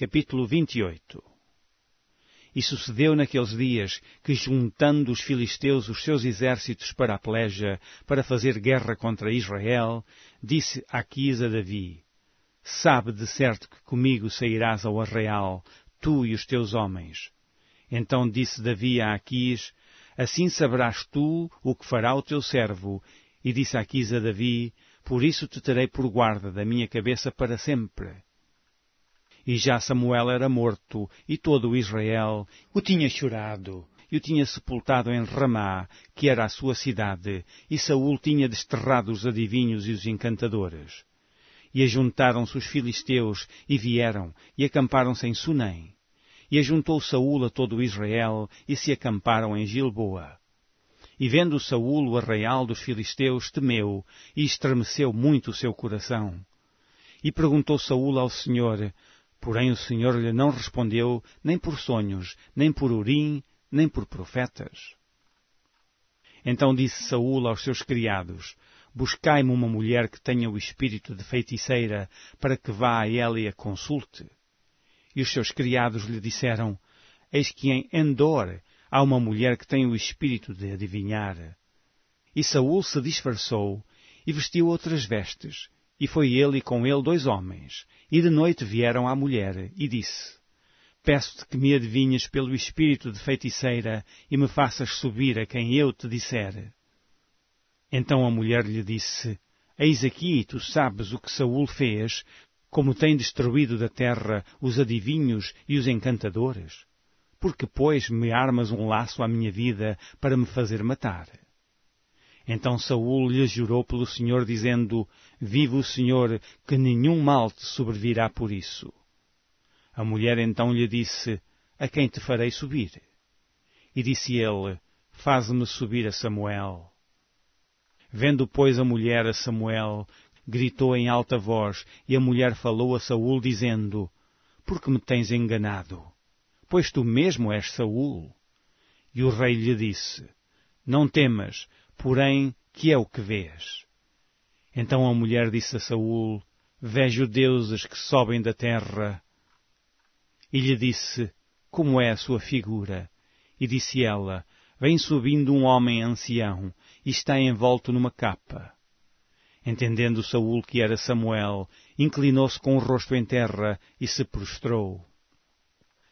capítulo 28 E sucedeu naqueles dias que, juntando os filisteus os seus exércitos para a peleja, para fazer guerra contra Israel, disse Aquis a Davi, Sabe de certo que comigo sairás ao arraial, tu e os teus homens. Então disse Davi a Aquis, Assim saberás tu o que fará o teu servo. E disse Aquis a Davi, Por isso te terei por guarda da minha cabeça para sempre e já Samuel era morto, e todo Israel o tinha chorado, e o tinha sepultado em Ramá, que era a sua cidade, e Saul tinha desterrado os adivinhos e os encantadores. E ajuntaram-se os filisteus, e vieram, e acamparam-se em Sunem. E ajuntou Saul a todo Israel, e se acamparam em Gilboa. E vendo Saul o arraial dos filisteus, temeu, e estremeceu muito o seu coração. E perguntou Saul ao Senhor, Porém o Senhor lhe não respondeu nem por sonhos, nem por urim, nem por profetas. Então disse Saúl aos seus criados, Buscai-me uma mulher que tenha o espírito de feiticeira, para que vá a ela e a consulte. E os seus criados lhe disseram, Eis que em Endor há uma mulher que tem o espírito de adivinhar. E Saúl se disfarçou e vestiu outras vestes, e foi ele e com ele dois homens. E de noite vieram à mulher, e disse, Peço-te que me adivinhas pelo espírito de feiticeira e me faças subir a quem eu te disser. Então a mulher lhe disse, Eis aqui, tu sabes o que Saul fez, como tem destruído da terra os adivinhos e os encantadores. Porque, pois, me armas um laço à minha vida para me fazer matar? Então Saul lhe jurou pelo Senhor, dizendo, vivo o Senhor, que nenhum mal te sobrevirá por isso. A mulher então lhe disse, A quem te farei subir? E disse ele, Faz-me subir a Samuel. Vendo, pois, a mulher a Samuel, gritou em alta voz, e a mulher falou a Saul, dizendo, Por que me tens enganado? Pois tu mesmo és Saul. E o rei lhe disse, Não temas, porém, que é o que vês? Então a mulher disse a Saul, Vejo deuses que sobem da terra. E lhe disse, Como é a sua figura? E disse ela, Vem subindo um homem ancião, e está envolto numa capa. Entendendo Saul que era Samuel, inclinou-se com o rosto em terra e se prostrou.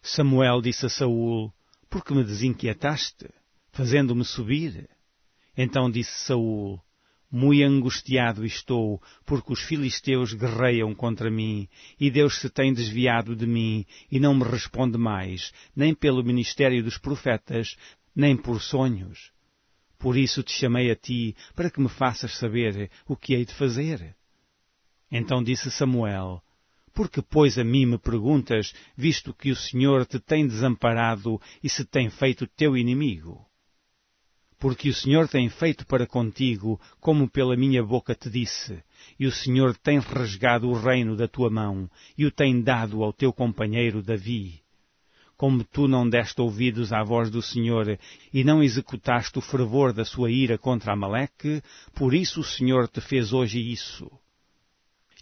Samuel disse a Saul, Por que me desinquietaste, fazendo-me subir? Então disse Saul: Muito angustiado estou, porque os filisteus guerreiam contra mim, e Deus se tem desviado de mim, e não me responde mais, nem pelo ministério dos profetas, nem por sonhos. Por isso te chamei a ti, para que me faças saber o que hei de fazer. Então disse Samuel: Por que, pois, a mim me perguntas, visto que o Senhor te tem desamparado e se tem feito teu inimigo? porque o Senhor tem feito para contigo como pela minha boca te disse, e o Senhor tem resgado o reino da tua mão e o tem dado ao teu companheiro Davi. Como tu não deste ouvidos à voz do Senhor e não executaste o fervor da sua ira contra Amaleque, por isso o Senhor te fez hoje isso.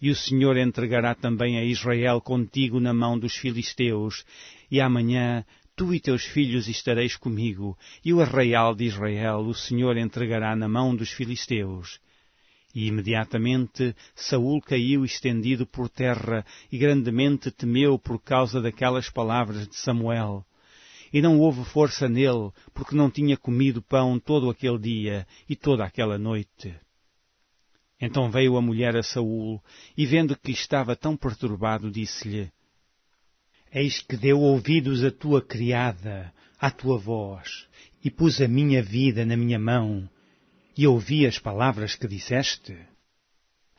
E o Senhor entregará também a Israel contigo na mão dos filisteus, e amanhã Tu e teus filhos estareis comigo, e o arraial de Israel o Senhor entregará na mão dos filisteus. E imediatamente Saul caiu estendido por terra, e grandemente temeu por causa daquelas palavras de Samuel. E não houve força nele, porque não tinha comido pão todo aquele dia e toda aquela noite. Então veio a mulher a Saul, e vendo que estava tão perturbado, disse-lhe: Eis que deu ouvidos à tua criada, à tua voz, e pus a minha vida na minha mão, e ouvi as palavras que disseste.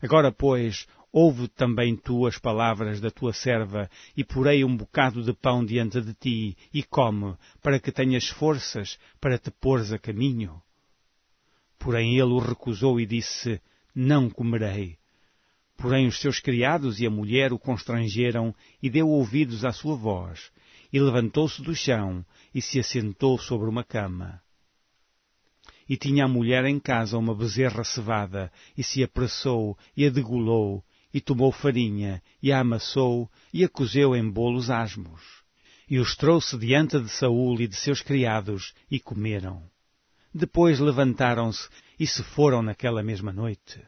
Agora, pois, ouve também tu as palavras da tua serva, e porei um bocado de pão diante de ti, e come, para que tenhas forças para te pôres a caminho. Porém ele o recusou e disse, Não comerei Porém os seus criados e a mulher o constrangeram e deu ouvidos à sua voz, e levantou-se do chão e se assentou sobre uma cama. E tinha a mulher em casa uma bezerra cevada, e se apressou e a degolou, e tomou farinha, e a amassou, e a cozeu em bolos asmos. E os trouxe diante de Saul e de seus criados, e comeram. Depois levantaram-se e se foram naquela mesma noite.